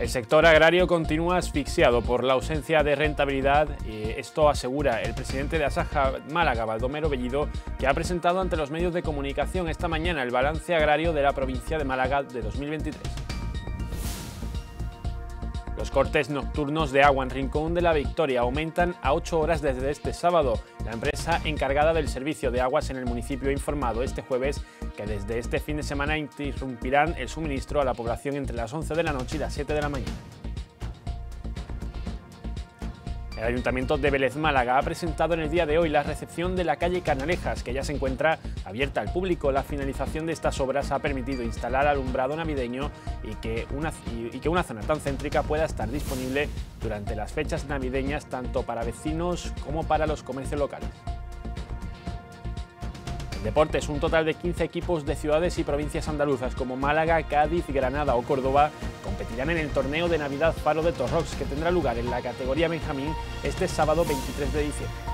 El sector agrario continúa asfixiado por la ausencia de rentabilidad. Y esto asegura el presidente de Asaja Málaga, Baldomero Bellido, que ha presentado ante los medios de comunicación esta mañana el balance agrario de la provincia de Málaga de 2023 cortes nocturnos de agua en Rincón de la Victoria aumentan a 8 horas desde este sábado. La empresa encargada del servicio de aguas en el municipio ha informado este jueves que desde este fin de semana interrumpirán el suministro a la población entre las 11 de la noche y las 7 de la mañana. El Ayuntamiento de Vélez Málaga ha presentado en el día de hoy la recepción de la calle Canalejas, que ya se encuentra abierta al público. La finalización de estas obras ha permitido instalar alumbrado navideño y que una, y que una zona tan céntrica pueda estar disponible durante las fechas navideñas tanto para vecinos como para los comercios locales. Deportes, un total de 15 equipos de ciudades y provincias andaluzas como Málaga, Cádiz, Granada o Córdoba competirán en el torneo de Navidad Faro de Torrox que tendrá lugar en la categoría Benjamín este sábado 23 de diciembre.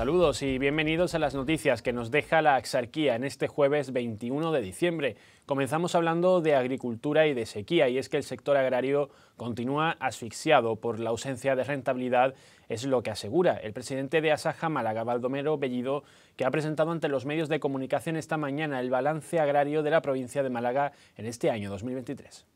Saludos y bienvenidos a las noticias que nos deja la Axarquía en este jueves 21 de diciembre. Comenzamos hablando de agricultura y de sequía, y es que el sector agrario continúa asfixiado por la ausencia de rentabilidad, es lo que asegura el presidente de Asaja Málaga, Baldomero Bellido, que ha presentado ante los medios de comunicación esta mañana el balance agrario de la provincia de Málaga en este año 2023.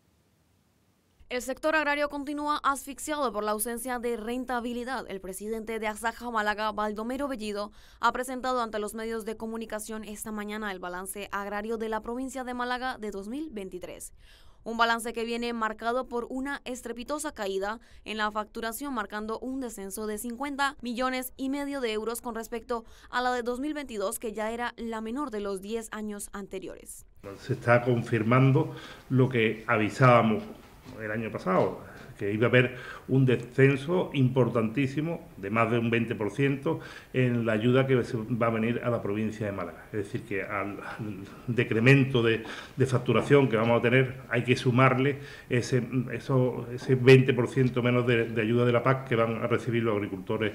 El sector agrario continúa asfixiado por la ausencia de rentabilidad. El presidente de Azaja Málaga, Baldomero Bellido, ha presentado ante los medios de comunicación esta mañana el balance agrario de la provincia de Málaga de 2023. Un balance que viene marcado por una estrepitosa caída en la facturación, marcando un descenso de 50 millones y medio de euros con respecto a la de 2022, que ya era la menor de los 10 años anteriores. Se está confirmando lo que avisábamos el año pasado, que iba a haber un descenso importantísimo de más de un 20% en la ayuda que va a venir a la provincia de Málaga. Es decir, que al, decremento de, facturación que vamos a tener hay que sumarle ese, eso, ese 20% menos de, ayuda de la PAC que van a recibir los agricultores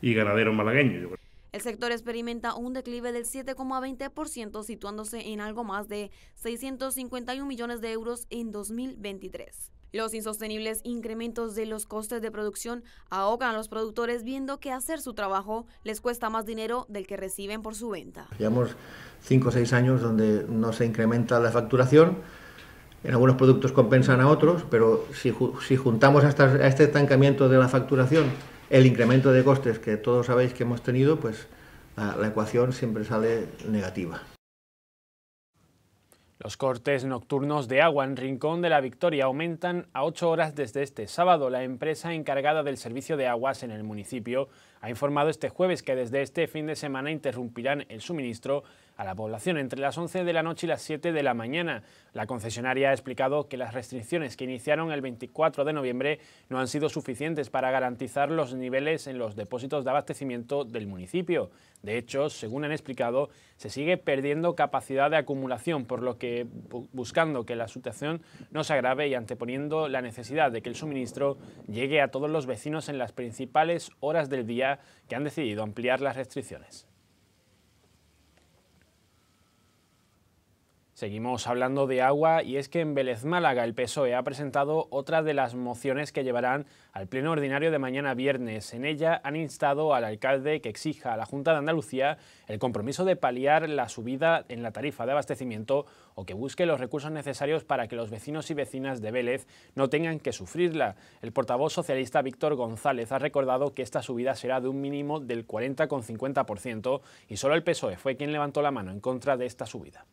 y ganaderos malagueños. El sector experimenta un declive del 7,20%, situándose en algo más de 651 millones de euros en 2023. Los insostenibles incrementos de los costes de producción ahogan a los productores viendo que hacer su trabajo les cuesta más dinero del que reciben por su venta. Llevamos 5 o 6 años donde no se incrementa la facturación, en algunos productos compensan a otros, pero si, juntamos a, a este estancamiento de la facturación el incremento de costes que todos sabéis que hemos tenido, pues la ecuación siempre sale negativa. Los cortes nocturnos de agua en Rincón de la Victoria aumentan a ocho horas desde este sábado. La empresa encargada del servicio de aguas en el municipio ha informado este jueves que desde este fin de semana interrumpirán el suministro a la población entre las 11 de la noche y las 7 de la mañana. La concesionaria ha explicado que las restricciones que iniciaron el 24 de noviembre no han sido suficientes para garantizar los niveles en los depósitos de abastecimiento del municipio. De hecho, según han explicado, se sigue perdiendo capacidad de acumulación, por lo que buscando que la situación no se agrave y anteponiendo la necesidad de que el suministro llegue a todos los vecinos en las principales horas del día que han decidido ampliar las restricciones. Seguimos hablando de agua y es que en Vélez Málaga el PSOE ha presentado otra de las mociones que llevarán al Pleno Ordinario de mañana viernes. En ella han instado al alcalde que exija a la Junta de Andalucía el compromiso de paliar la subida en la tarifa de abastecimiento o que busque los recursos necesarios para que los vecinos y vecinas de Vélez no tengan que sufrirla. El portavoz socialista Víctor González ha recordado que esta subida será de un mínimo del 40,50% y solo el PSOE fue quien levantó la mano en contra de esta subida.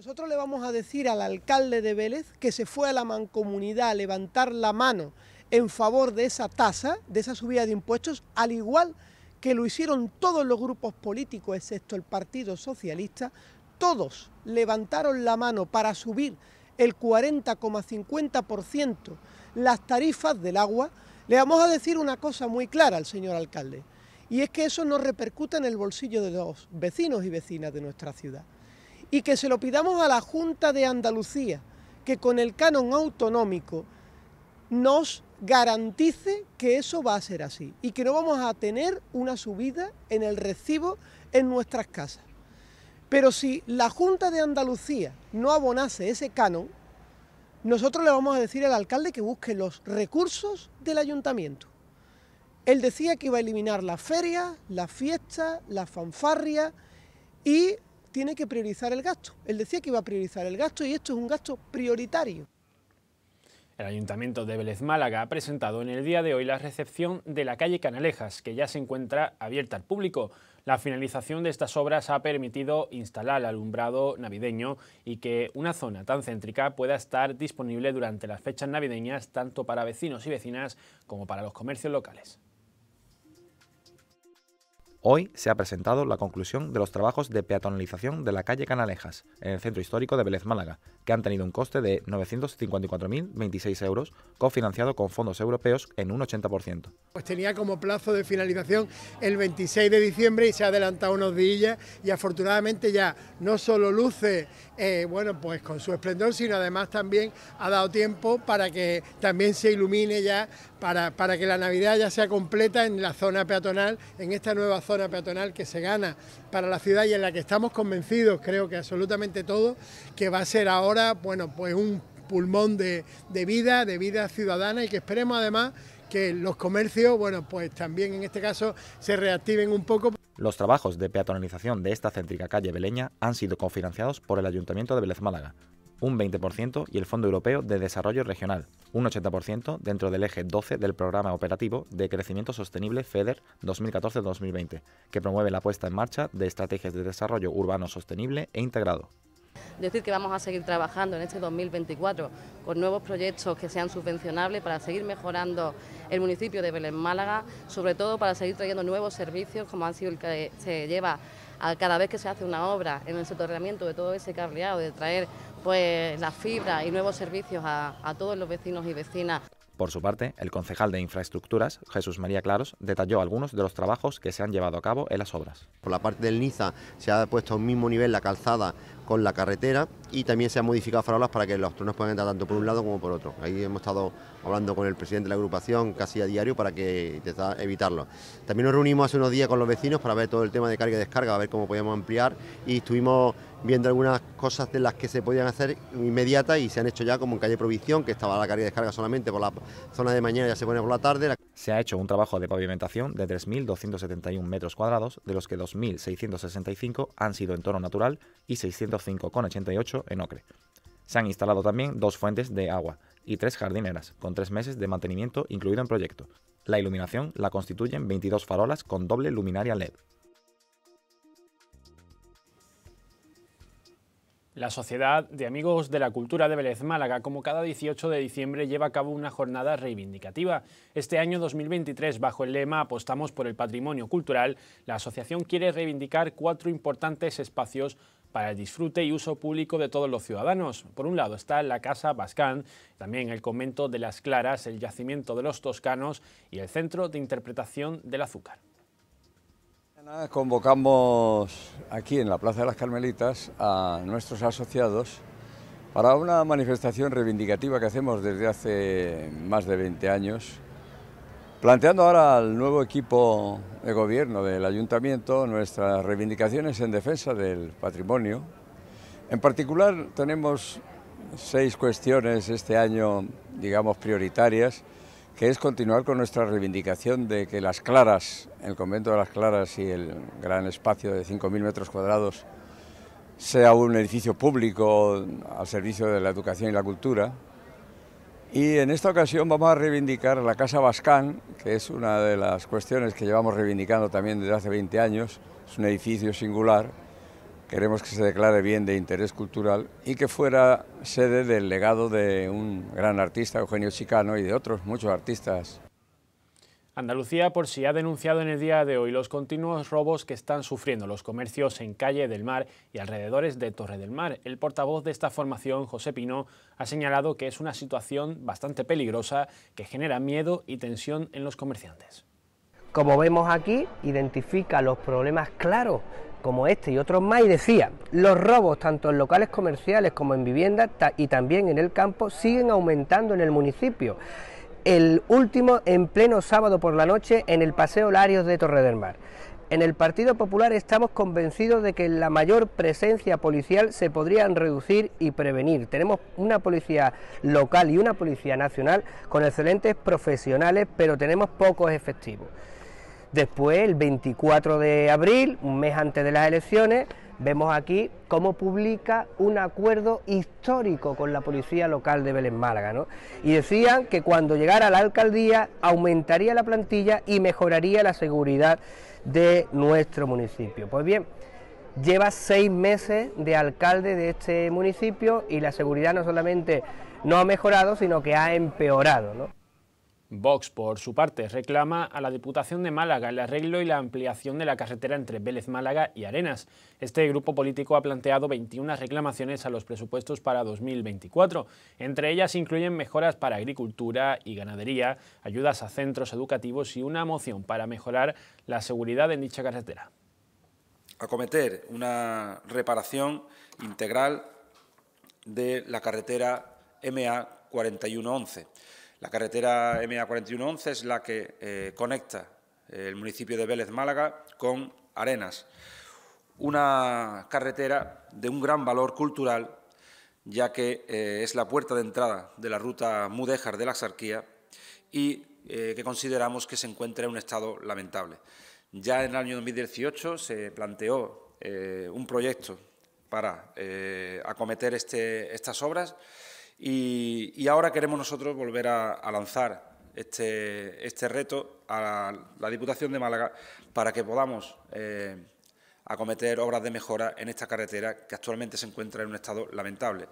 Nosotros le vamos a decir al alcalde de Vélez que se fue a la mancomunidad a levantar la mano en favor de esa tasa, de esa subida de impuestos, al igual que lo hicieron todos los grupos políticos, excepto el Partido Socialista, todos levantaron la mano para subir el 40,50% las tarifas del agua, le vamos a decir una cosa muy clara al señor alcalde, y es que eso no repercute en el bolsillo de los vecinos y vecinas de nuestra ciudad y que se lo pidamos a la Junta de Andalucía, que con el canon autonómico nos garantice que eso va a ser así y que no vamos a tener una subida en el recibo en nuestras casas. Pero si la Junta de Andalucía no abonase ese canon, nosotros le vamos a decir al alcalde que busque los recursos del ayuntamiento. Él decía que iba a eliminar las ferias, las fiestas, las fanfarrias y tiene que priorizar el gasto. Él decía que iba a priorizar el gasto y esto es un gasto prioritario. El Ayuntamiento de Vélez Málaga ha presentado en el día de hoy la recepción de la calle Canalejas, que ya se encuentra abierta al público. La finalización de estas obras ha permitido instalar alumbrado navideño y que una zona tan céntrica pueda estar disponible durante las fechas navideñas tanto para vecinos y vecinas como para los comercios locales. Hoy se ha presentado la conclusión de los trabajos de peatonalización de la calle Canalejas, en el centro histórico de Vélez Málaga, que han tenido un coste de 954.026 euros, cofinanciado con fondos europeos en un 80%. Pues tenía como plazo de finalización el 26 de diciembre y se ha adelantado unos días y afortunadamente ya no solo luce eh, bueno, pues con su esplendor, sino además también ha dado tiempo para que también se ilumine ya, para, para que la Navidad ya sea completa en la zona peatonal, en esta nueva zona zona peatonal que se gana para la ciudad y en la que estamos convencidos, creo que absolutamente todo que va a ser ahora, bueno, pues un pulmón de, vida, de vida ciudadana y que esperemos además que los comercios, bueno, pues también en este caso se reactiven un poco. Los trabajos de peatonalización de esta céntrica calle Beleña han sido cofinanciados por el Ayuntamiento de Vélez Málaga, un 20% y el Fondo Europeo de Desarrollo Regional, un 80% dentro del eje 12 del Programa Operativo de Crecimiento Sostenible FEDER 2014-2020, que promueve la puesta en marcha de estrategias de desarrollo urbano sostenible e integrado. Decir que vamos a seguir trabajando en este 2024 con nuevos proyectos que sean subvencionables para seguir mejorando el municipio de Belén Málaga, sobre todo para seguir trayendo nuevos servicios como han sido el que se lleva a cada vez que se hace una obra en el soterramiento de todo ese cableado, de traer pues, la fibra y nuevos servicios a, todos los vecinos y vecinas. Por su parte, el concejal de Infraestructuras, Jesús María Claros, detalló algunos de los trabajos que se han llevado a cabo en las obras. Por la parte del Niza se ha puesto un mismo nivel la calzada con la carretera y también se han modificado farolas para que los tronos puedan entrar tanto por un lado como por otro. Ahí hemos estado hablando con el presidente de la agrupación casi a diario para que intentar evitarlo. También nos reunimos hace unos días con los vecinos para ver todo el tema de carga y descarga, a ver cómo podíamos ampliar y estuvimos viendo algunas cosas de las que se podían hacer inmediatas y se han hecho ya como en calle Provisión, que estaba la carga y descarga solamente por la zona de mañana ya se pone por la tarde, se ha hecho un trabajo de pavimentación de 3.271 metros cuadrados, de los que 2.665 han sido en tono natural y 605,88 en ocre. Se han instalado también dos fuentes de agua y tres jardineras, con tres meses de mantenimiento incluido en proyecto. La iluminación la constituyen 22 farolas con doble luminaria LED. La Sociedad de Amigos de la Cultura de Vélez Málaga, como cada 18 de diciembre, lleva a cabo una jornada reivindicativa. Este año 2023, bajo el lema Apostamos por el Patrimonio Cultural, la asociación quiere reivindicar cuatro importantes espacios para el disfrute y uso público de todos los ciudadanos. Por un lado está la Casa Bascán, también el Convento de las Claras, el Yacimiento de los Toscanos y el Centro de Interpretación del Azúcar convocamos aquí en la Plaza de las Carmelitas a nuestros asociados para una manifestación reivindicativa que hacemos desde hace más de 20 años, planteando ahora al nuevo equipo de gobierno del ayuntamiento nuestras reivindicaciones en defensa del patrimonio. En particular tenemos seis cuestiones este año, digamos, prioritarias, que es continuar con nuestra reivindicación de que las claras el convento de las Claras y el gran espacio de 5.000 metros cuadrados sea un edificio público al servicio de la educación y la cultura. Y en esta ocasión vamos a reivindicar la Casa Bascán, que es una de las cuestiones que llevamos reivindicando también desde hace 20 años. Es un edificio singular, queremos que se declare bien de interés cultural y que fuera sede del legado de un gran artista, Eugenio Chicano, y de otros muchos artistas Andalucía por si ha denunciado en el día de hoy los continuos robos que están sufriendo los comercios en Calle del Mar y alrededores de Torre del Mar. El portavoz de esta formación, José Pino, ha señalado que es una situación bastante peligrosa que genera miedo y tensión en los comerciantes. Como vemos aquí, identifica los problemas claros como este y otros más y decía, los robos tanto en locales comerciales como en viviendas y también en el campo siguen aumentando en el municipio el último en pleno sábado por la noche en el Paseo Larios de Torre del Mar. En el Partido Popular estamos convencidos de que la mayor presencia policial se podrían reducir y prevenir. Tenemos una policía local y una policía nacional con excelentes profesionales, pero tenemos pocos efectivos. Después, el 24 de abril, un mes antes de las elecciones, Vemos aquí cómo publica un acuerdo histórico con la policía local de Belén Málaga. ¿no? Y decían que cuando llegara la alcaldía aumentaría la plantilla y mejoraría la seguridad de nuestro municipio. Pues bien, lleva seis meses de alcalde de este municipio y la seguridad no solamente no ha mejorado, sino que ha empeorado. ¿no? Vox, por su parte, reclama a la Diputación de Málaga el arreglo y la ampliación de la carretera entre Vélez Málaga y Arenas. Este grupo político ha planteado 21 reclamaciones a los presupuestos para 2024. Entre ellas incluyen mejoras para agricultura y ganadería, ayudas a centros educativos y una moción para mejorar la seguridad en dicha carretera. Acometer una reparación integral de la carretera MA 4111 la carretera MA4111 es la que eh, conecta eh, el municipio de Vélez Málaga con Arenas, una carretera de un gran valor cultural, ya que eh, es la puerta de entrada de la ruta Mudéjar de la Axarquía y que consideramos que se encuentra en un estado lamentable. Ya en el año 2018 se planteó un proyecto para acometer este, estas obras y, ahora queremos nosotros volver a, lanzar este, este, reto a la Diputación de Málaga para que podamos eh, acometer obras de mejora en esta carretera que actualmente se encuentra en un estado lamentable.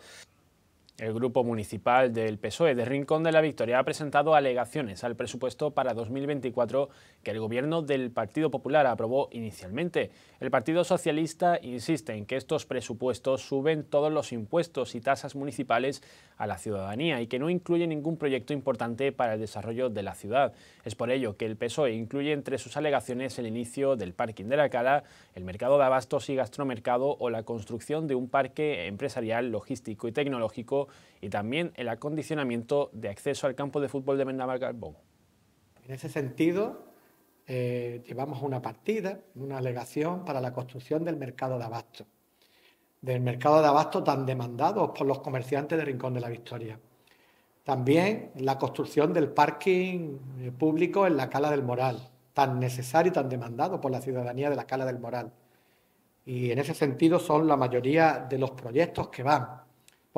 El grupo municipal del PSOE de Rincón de la Victoria ha presentado alegaciones al presupuesto para 2024 que el gobierno del Partido Popular aprobó inicialmente. El Partido Socialista insiste en que estos presupuestos suben todos los impuestos y tasas municipales a la ciudadanía y que no incluye ningún proyecto importante para el desarrollo de la ciudad. Es por ello que el PSOE incluye entre sus alegaciones el inicio del parking de la Cala, el mercado de abastos y gastromercado o la construcción de un parque empresarial, logístico y tecnológico y también el acondicionamiento de acceso al campo de fútbol de Carbón. En ese sentido, eh, llevamos una partida, una alegación para la construcción del mercado de abasto, del mercado de abasto tan demandado por los comerciantes de Rincón de la Victoria. También la construcción del parking eh, público en la Cala del Moral, tan necesario y tan demandado por la ciudadanía de la Cala del Moral. Y en ese sentido son la mayoría de los proyectos que van.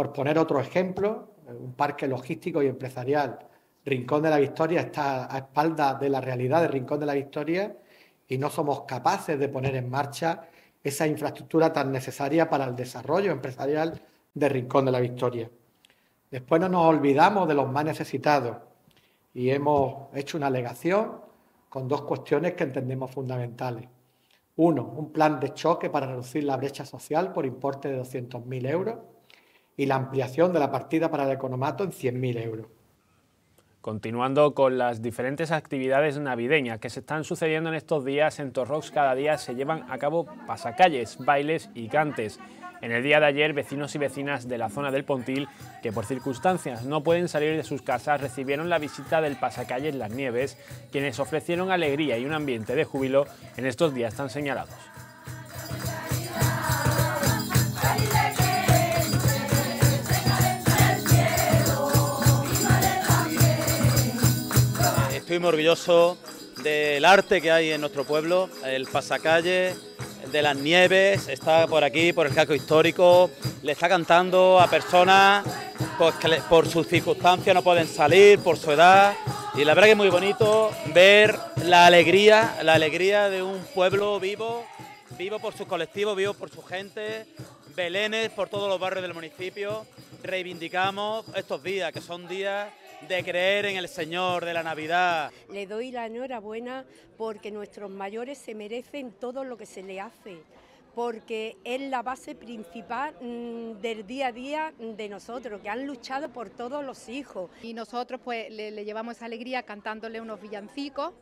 Por poner otro ejemplo, un parque logístico y empresarial, Rincón de la Victoria, está a espaldas de la realidad de Rincón de la Victoria y no somos capaces de poner en marcha esa infraestructura tan necesaria para el desarrollo empresarial de Rincón de la Victoria. Después no nos olvidamos de los más necesitados y hemos hecho una alegación con dos cuestiones que entendemos fundamentales. Uno, un plan de choque para reducir la brecha social por importe de 200.000 euros y la ampliación de la partida para el economato en 100.000 euros. Continuando con las diferentes actividades navideñas que se están sucediendo en estos días, en Torrox cada día se llevan a cabo pasacalles, bailes y cantes. En el día de ayer, vecinos y vecinas de la zona del Pontil, que por circunstancias no pueden salir de sus casas, recibieron la visita del pasacalles Las Nieves, quienes ofrecieron alegría y un ambiente de júbilo en estos días tan señalados. estoy muy orgulloso del arte que hay en nuestro pueblo, el pasacalle de las nieves, está por aquí, por el casco histórico, le está cantando a personas pues, por sus circunstancias no pueden salir, por su edad, y la verdad que es muy bonito ver la alegría, la alegría de un pueblo vivo, vivo por sus colectivos, vivo por su gente, ...Belenes, por todos los barrios del municipio, reivindicamos estos días, que son días de creer en el Señor, de la Navidad. Le doy la enhorabuena porque nuestros mayores se merecen todo lo que se le hace porque es la base principal mm, del día a día de nosotros, que han luchado por todos los hijos. Y nosotros pues le, llevamos esa alegría cantándole unos villancicos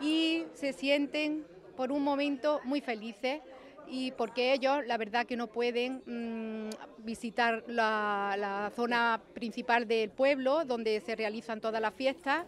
y se sienten por un momento muy felices y porque ellos la verdad que no pueden mm, visitar la, zona principal del pueblo donde se realizan todas las fiestas.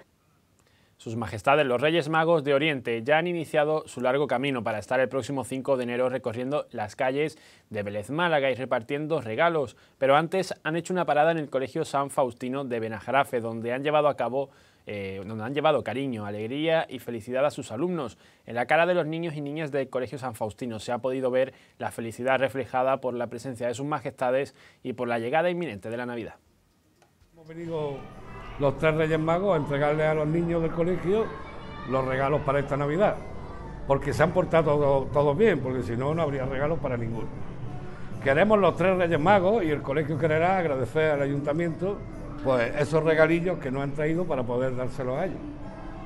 Sus Majestades los Reyes Magos de Oriente ya han iniciado su largo camino para estar el próximo 5 de enero recorriendo las calles de Vélez Málaga y repartiendo regalos, pero antes han hecho una parada en el Colegio San Faustino de Benajarafe, donde han llevado a cabo eh, donde han llevado cariño, alegría y felicidad a sus alumnos. En la cara de los niños y niñas del Colegio San Faustino se ha podido ver la felicidad reflejada por la presencia de sus majestades y por la llegada inminente de la Navidad. Hemos venido los tres Reyes Magos a entregarle a los niños del colegio los regalos para esta Navidad, porque se han portado todos todo bien, porque si no, no habría regalos para ninguno. Queremos los tres Reyes Magos y el colegio querrá agradecer al ayuntamiento pues esos regalillos que nos han traído para poder dárselos a ellos.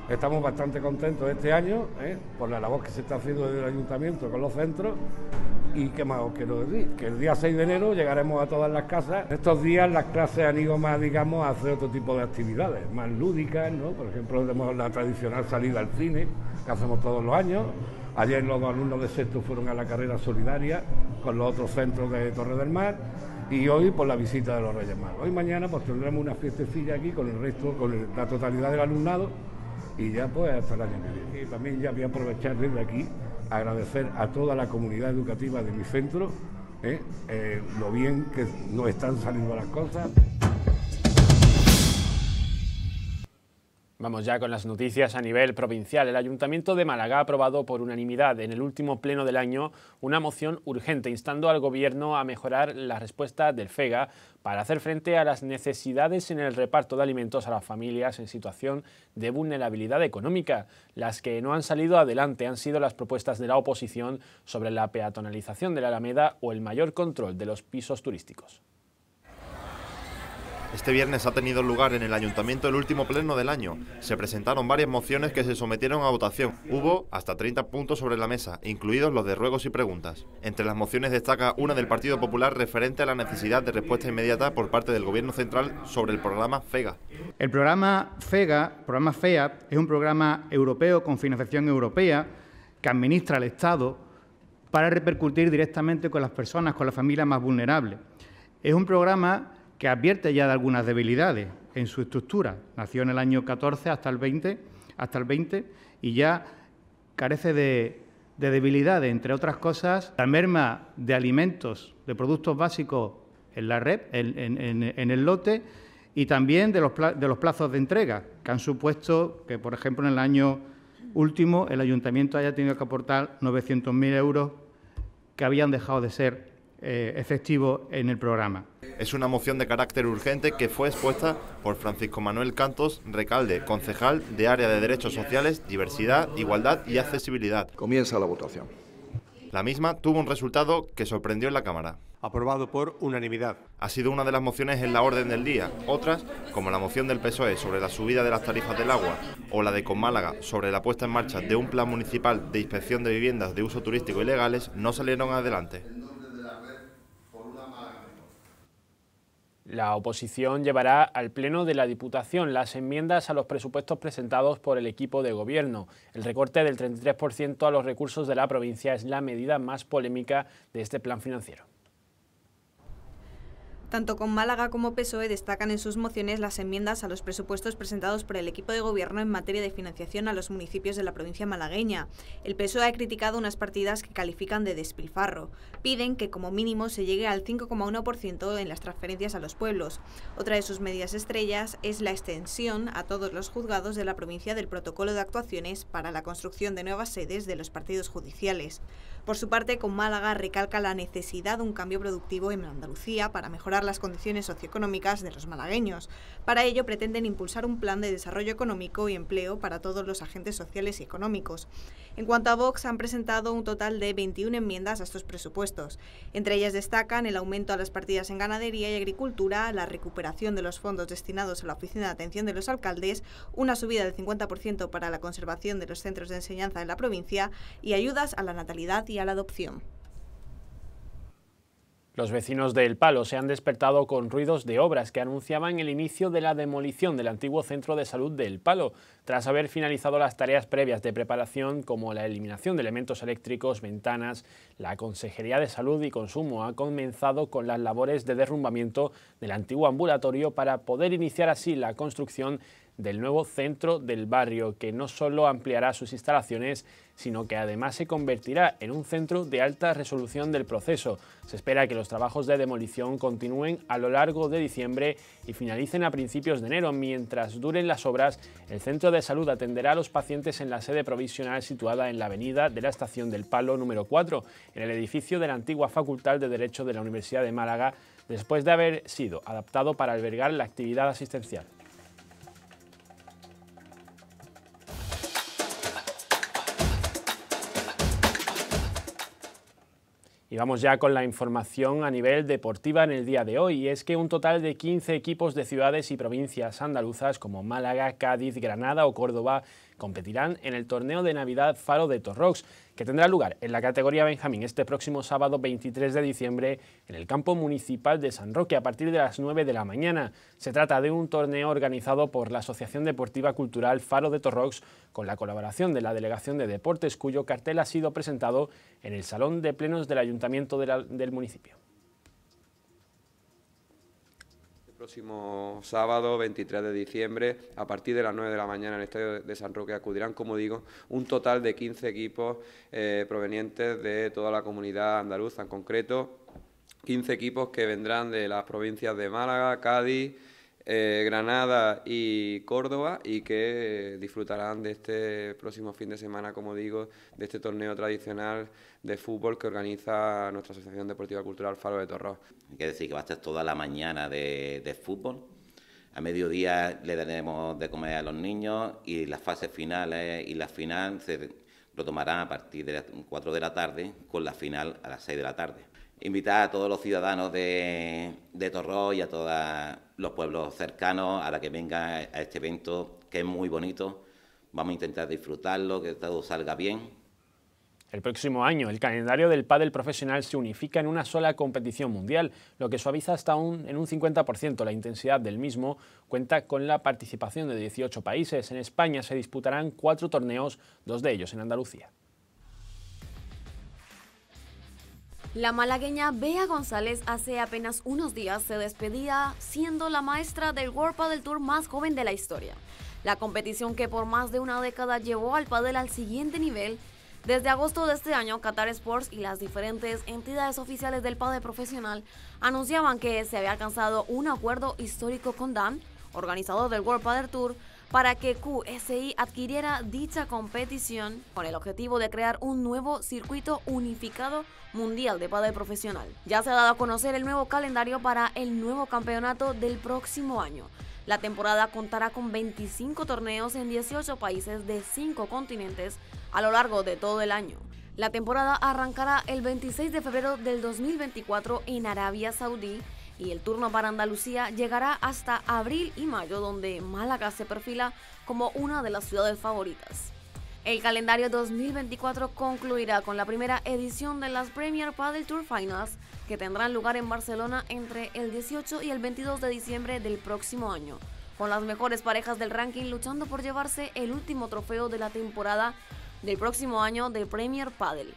Estamos bastante contentos este año ¿eh? por la labor que se está haciendo desde el ayuntamiento con los centros y qué más os quiero decir, que el día 6 de enero llegaremos a todas las casas. Estos días las clases han ido más, digamos, a hacer otro tipo de actividades, más lúdicas, ¿no? Por ejemplo, tenemos la tradicional salida al cine, que hacemos todos los años. Ayer los alumnos de sexto fueron a la carrera solidaria con los otros centros de Torre del Mar y hoy por la visita de los Reyes Magos. Hoy mañana pues tendremos una fiestecilla aquí con el resto, con la totalidad del alumnado y ya pues hasta el año que viene. Y también ya voy a aprovechar desde aquí agradecer a toda la comunidad educativa de mi centro ¿eh? Eh, lo bien que nos están saliendo las cosas. Vamos ya con las noticias a nivel provincial. El Ayuntamiento de Málaga ha aprobado por unanimidad en el último pleno del año una moción urgente instando al Gobierno a mejorar la respuesta del FEGA para hacer frente a las necesidades en el reparto de alimentos a las familias en situación de vulnerabilidad económica. Las que no han salido adelante han sido las propuestas de la oposición sobre la peatonalización de la Alameda o el mayor control de los pisos turísticos. Este viernes ha tenido lugar en el ayuntamiento el último pleno del año. Se presentaron varias mociones que se sometieron a votación. Hubo hasta 30 puntos sobre la mesa, incluidos los de ruegos y preguntas. Entre las mociones destaca una del Partido Popular referente a la necesidad de respuesta inmediata por parte del Gobierno Central sobre el programa FEGA. El programa FEGA, programa FEA, es un programa europeo con financiación europea que administra el Estado para repercutir directamente con las personas, con las familias más vulnerables. Es un programa que advierte ya de algunas debilidades en su estructura. Nació en el año 14 hasta el 20, hasta el 20 y ya carece de, debilidades, entre otras cosas, la merma de alimentos, de productos básicos en la red, en, el lote, y también de los, de los plazos de entrega, que han supuesto que, por ejemplo, en el año último el ayuntamiento haya tenido que aportar 900.000 euros que habían dejado de ser eh, efectivo en el programa. Es una moción de carácter urgente que fue expuesta por Francisco Manuel Cantos Recalde, concejal de Área de Derechos Sociales, Diversidad, Igualdad y Accesibilidad. Comienza la votación. La misma tuvo un resultado que sorprendió en la Cámara aprobado por unanimidad. Ha sido una de las mociones en la orden del día. Otras, como la moción del PSOE sobre la subida de las tarifas del agua o la de Conmálaga sobre la puesta en marcha de un plan municipal de inspección de viviendas de uso turístico ilegales, no salieron adelante. La oposición llevará al Pleno de la Diputación las enmiendas a los presupuestos presentados por el equipo de gobierno. El recorte del 33% a los recursos de la provincia es la medida más polémica de este plan financiero. Tanto con Málaga como PSOE destacan en sus mociones las enmiendas a los presupuestos presentados por el equipo de gobierno en materia de financiación a los municipios de la provincia malagueña. El PSOE ha criticado unas partidas que califican de despilfarro. Piden que como mínimo se llegue al 5,1% en las transferencias a los pueblos. Otra de sus medidas estrellas es la extensión a todos los juzgados de la provincia del protocolo de actuaciones para la construcción de nuevas sedes de los partidos judiciales. Por su parte, con Málaga recalca la necesidad de un cambio productivo en Andalucía para mejorar las condiciones socioeconómicas de los malagueños. Para ello pretenden impulsar un plan de desarrollo económico y empleo para todos los agentes sociales y económicos. En cuanto a Vox, han presentado un total de 21 enmiendas a estos presupuestos. Entre ellas destacan el aumento a las partidas en ganadería y agricultura, la recuperación de los fondos destinados a la Oficina de Atención de los Alcaldes, una subida del 50% para la conservación de los centros de enseñanza en la provincia y ayudas a la natalidad y a la adopción. Los vecinos de El Palo se han despertado con ruidos de obras que anunciaban el inicio de la demolición del antiguo centro de salud de El Palo, tras haber finalizado las tareas previas de preparación como la eliminación de elementos eléctricos, ventanas. La Consejería de Salud y Consumo ha comenzado con las labores de derrumbamiento del antiguo ambulatorio para poder iniciar así la construcción del nuevo centro del barrio, que no solo ampliará sus instalaciones, sino que además se convertirá en un centro de alta resolución del proceso. Se espera que los trabajos de demolición continúen a lo largo de diciembre y finalicen a principios de enero. Mientras duren las obras, el centro de salud atenderá a los pacientes en la sede provisional situada en la avenida de la Estación del Palo número 4, en el edificio de la antigua Facultad de Derecho de la Universidad de Málaga, después de haber sido adaptado para albergar la actividad asistencial. Y vamos ya con la información a nivel deportiva en el día de hoy. es que un total de 15 equipos de ciudades y provincias andaluzas como Málaga, Cádiz, Granada o Córdoba competirán en el torneo de Navidad Faro de Torrox, que tendrá lugar en la categoría Benjamín este próximo sábado 23 de diciembre en el campo municipal de San Roque a partir de las 9 de la mañana. Se trata de un torneo organizado por la Asociación Deportiva Cultural Faro de Torrox con la colaboración de la Delegación de Deportes cuyo cartel ha sido presentado en el Salón de Plenos del Ayuntamiento del municipio. próximo sábado, 23 de diciembre, a partir de las 9 de la mañana en el Estadio de San Roque acudirán, como digo, un total de 15 equipos eh, provenientes de toda la comunidad andaluza, en concreto 15 equipos que vendrán de las provincias de Málaga, Cádiz, eh, Granada y Córdoba y que disfrutarán de este próximo fin de semana, como digo, de este torneo tradicional de fútbol que organiza nuestra Asociación Deportiva Cultural Faro de Hay que decir que va a estar toda la mañana de, fútbol. A mediodía le daremos de comer a los niños y las fases finales y la final se tomarán a partir de las 4 de la tarde con la final a las 6 de la tarde invitar a todos los ciudadanos de, de Torró y a todos los pueblos cercanos a la que venga a este evento, que es muy bonito. Vamos a intentar disfrutarlo, que todo salga bien. El próximo año, el calendario del pádel profesional se unifica en una sola competición mundial, lo que suaviza hasta un, en un 50% la intensidad del mismo. Cuenta con la participación de 18 países. En España se disputarán cuatro torneos, dos de ellos en Andalucía. La malagueña Bea González hace apenas unos días se despedía siendo la maestra del World Padel Tour más joven de la historia. La competición que por más de una década llevó al padel al siguiente nivel. Desde agosto de este año, Qatar Sports y las diferentes entidades oficiales del padel profesional anunciaban que se había alcanzado un acuerdo histórico con Dan, organizador del World Padel Tour, para que QSI adquiriera dicha competición con el objetivo de crear un nuevo circuito unificado mundial de pádel profesional. Ya se ha dado a conocer el nuevo calendario para el nuevo campeonato del próximo año. La temporada contará con 25 torneos en 18 países de 5 continentes a lo largo de todo el año. La temporada arrancará el 26 de febrero del 2024 en Arabia Saudí y el turno para Andalucía llegará hasta abril y mayo, donde Málaga se perfila como una de las ciudades favoritas. El calendario 2024 concluirá con la primera edición de las Premier Padel Tour Finals, que tendrán lugar en Barcelona entre el 18 y el 22 de diciembre del próximo año, con las mejores parejas del ranking luchando por llevarse el último trofeo de la temporada del próximo año de Premier Padel.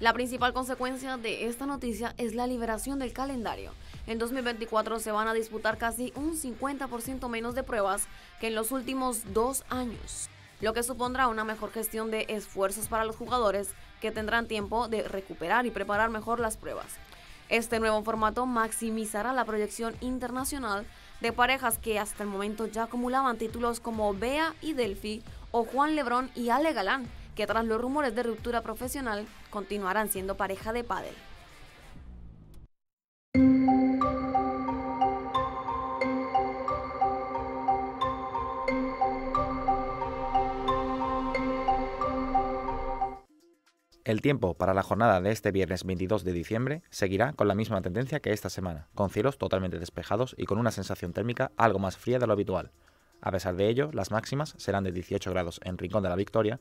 La principal consecuencia de esta noticia es la liberación del calendario. En 2024 se van a disputar casi un 50% menos de pruebas que en los últimos dos años, lo que supondrá una mejor gestión de esfuerzos para los jugadores que tendrán tiempo de recuperar y preparar mejor las pruebas. Este nuevo formato maximizará la proyección internacional de parejas que hasta el momento ya acumulaban títulos como Bea y Delphi o Juan Lebrón y Ale Galán que tras los rumores de ruptura profesional continuarán siendo pareja de pádel. El tiempo para la jornada de este viernes 22 de diciembre seguirá con la misma tendencia que esta semana, con cielos totalmente despejados y con una sensación térmica algo más fría de lo habitual. A pesar de ello, las máximas serán de 18 grados en Rincón de la Victoria,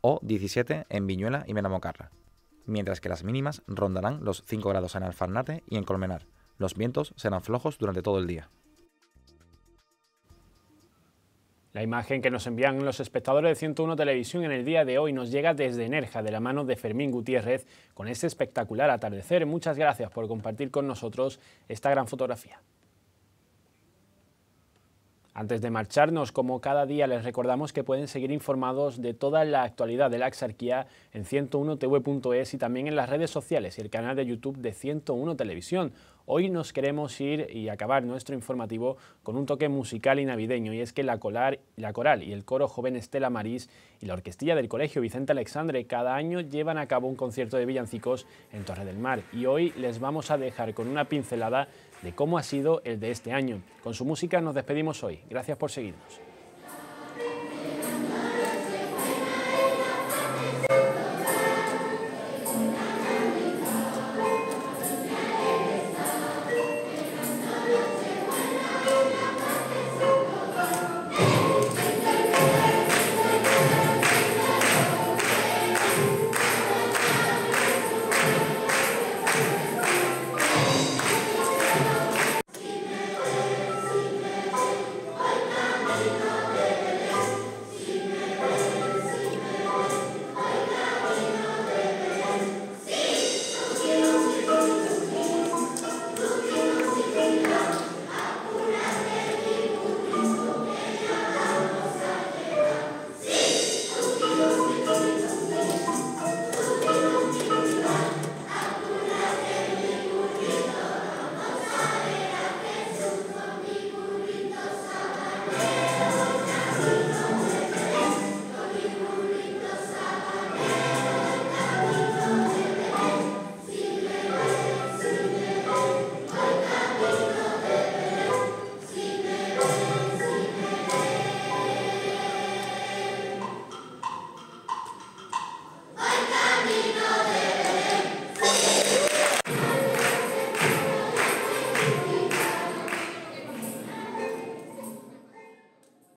o 17 en Viñuela y Menamocarra, mientras que las mínimas rondarán los 5 grados en Alfarnate y en Colmenar. Los vientos serán flojos durante todo el día. La imagen que nos envían los espectadores de 101 Televisión en el día de hoy nos llega desde Nerja de la mano de Fermín Gutiérrez, con este espectacular atardecer. Muchas gracias por compartir con nosotros esta gran fotografía. Antes de marcharnos, como cada día, les recordamos que pueden seguir informados de toda la actualidad de la Exarquía en 101tv.es y también en las redes sociales y el canal de YouTube de 101 Televisión. Hoy nos queremos ir y acabar nuestro informativo con un toque musical y navideño, y es que la, coral y el coro joven Estela Marís y la orquestilla del Colegio Vicente Alexandre cada año llevan a cabo un concierto de villancicos en Torre del Mar, y hoy les vamos a dejar con una pincelada de cómo ha sido el de este año. Con su música nos despedimos hoy. Gracias por seguirnos.